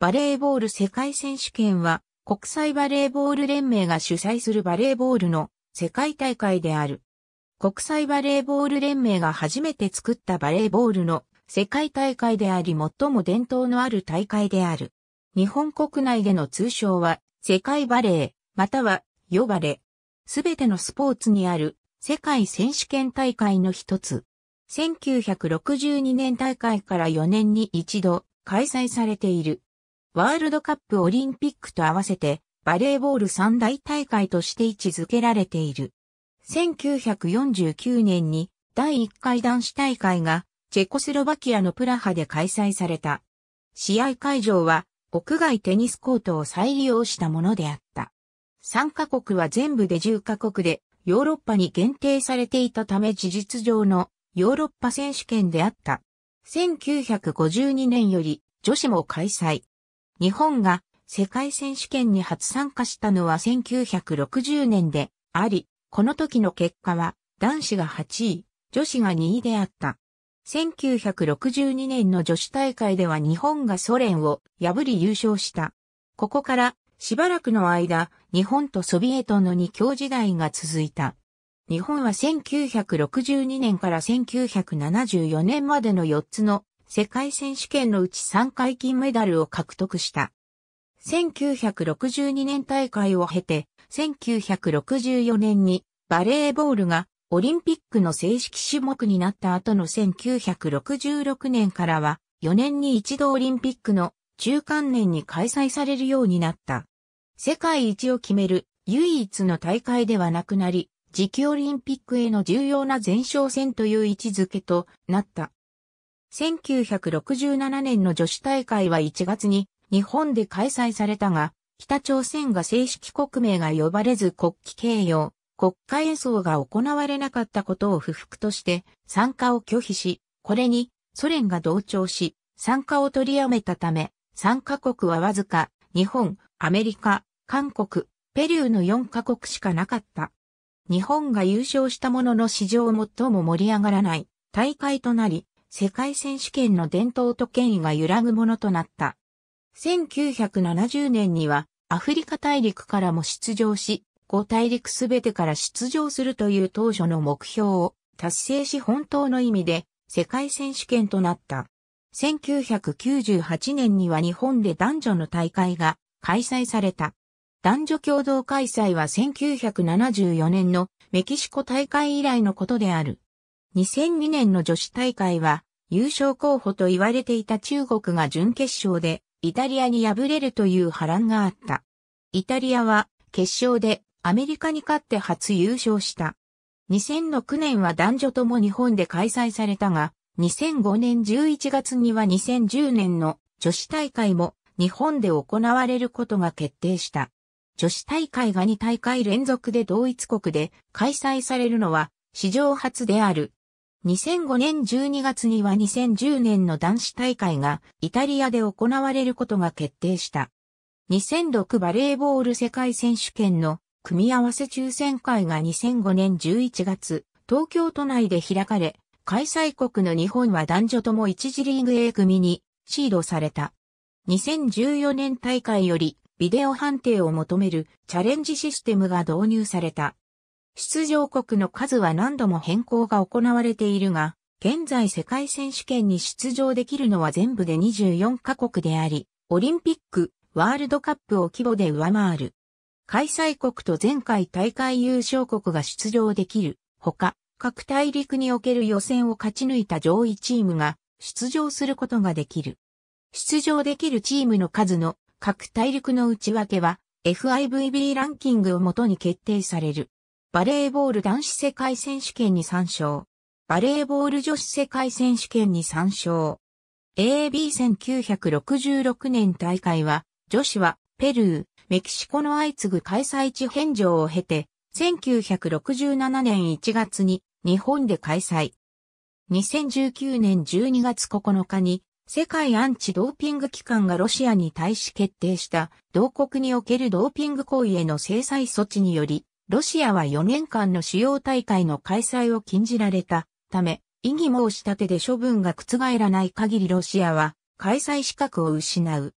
バレーボール世界選手権は国際バレーボール連盟が主催するバレーボールの世界大会である。国際バレーボール連盟が初めて作ったバレーボールの世界大会であり最も伝統のある大会である。日本国内での通称は世界バレーまたはヨバレ。すべてのスポーツにある世界選手権大会の一つ。1962年大会から4年に一度開催されている。ワールドカップオリンピックと合わせてバレーボール三大大会として位置づけられている。1949年に第1回男子大会がチェコスロバキアのプラハで開催された。試合会場は屋外テニスコートを再利用したものであった。参加国は全部で10カ国でヨーロッパに限定されていたため事実上のヨーロッパ選手権であった。1952年より女子も開催。日本が世界選手権に初参加したのは1960年であり、この時の結果は男子が8位、女子が2位であった。1962年の女子大会では日本がソ連を破り優勝した。ここからしばらくの間、日本とソビエトの二強時代が続いた。日本は1962年から1974年までの4つの世界選手権のうち3回金メダルを獲得した。1962年大会を経て、1964年にバレーボールがオリンピックの正式種目になった後の1966年からは4年に一度オリンピックの中間年に開催されるようになった。世界一を決める唯一の大会ではなくなり、次期オリンピックへの重要な前哨戦という位置づけとなった。1967年の女子大会は1月に日本で開催されたが、北朝鮮が正式国名が呼ばれず国旗掲揚、国家演奏が行われなかったことを不服として参加を拒否し、これにソ連が同調し、参加を取りやめたため、参加国はわずか日本、アメリカ、韓国、ペリューの4カ国しかなかった。日本が優勝したものの史上最も盛り上がらない大会となり、世界選手権の伝統と権威が揺らぐものとなった。1970年にはアフリカ大陸からも出場し、5大陸すべてから出場するという当初の目標を達成し本当の意味で世界選手権となった。1998年には日本で男女の大会が開催された。男女共同開催は1974年のメキシコ大会以来のことである。2002年の女子大会は優勝候補と言われていた中国が準決勝でイタリアに敗れるという波乱があった。イタリアは決勝でアメリカに勝って初優勝した。2006年は男女とも日本で開催されたが、2005年11月には2010年の女子大会も日本で行われることが決定した。女子大会が2大会連続で同一国で開催されるのは史上初である。2005年12月には2010年の男子大会がイタリアで行われることが決定した。2006バレーボール世界選手権の組み合わせ抽選会が2005年11月、東京都内で開かれ、開催国の日本は男女とも1次リーグ A 組にシードされた。2014年大会よりビデオ判定を求めるチャレンジシステムが導入された。出場国の数は何度も変更が行われているが、現在世界選手権に出場できるのは全部で24カ国であり、オリンピック、ワールドカップを規模で上回る。開催国と前回大会優勝国が出場できる。ほか、各大陸における予選を勝ち抜いた上位チームが出場することができる。出場できるチームの数の各大陸の内訳は FIVB ランキングをもとに決定される。バレーボール男子世界選手権に参照。バレーボール女子世界選手権に参照。AAB1966 年大会は、女子はペルー、メキシコの相次ぐ開催地返上を経て、1967年1月に日本で開催。2019年12月9日に世界アンチドーピング機関がロシアに対し決定した同国におけるドーピング行為への制裁措置によりロシアは4年間の主要大会の開催を禁じられたため、異議申し立てで処分が覆らない限りロシアは開催資格を失う。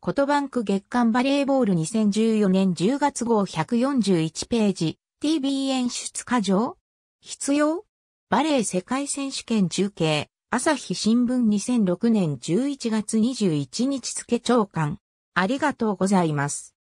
コトバンク月間バレーボール2014年10月号141ページ TB 演出過剰必要バレー世界選手権中継朝日新聞2006年11月21日付長官ありがとうございます。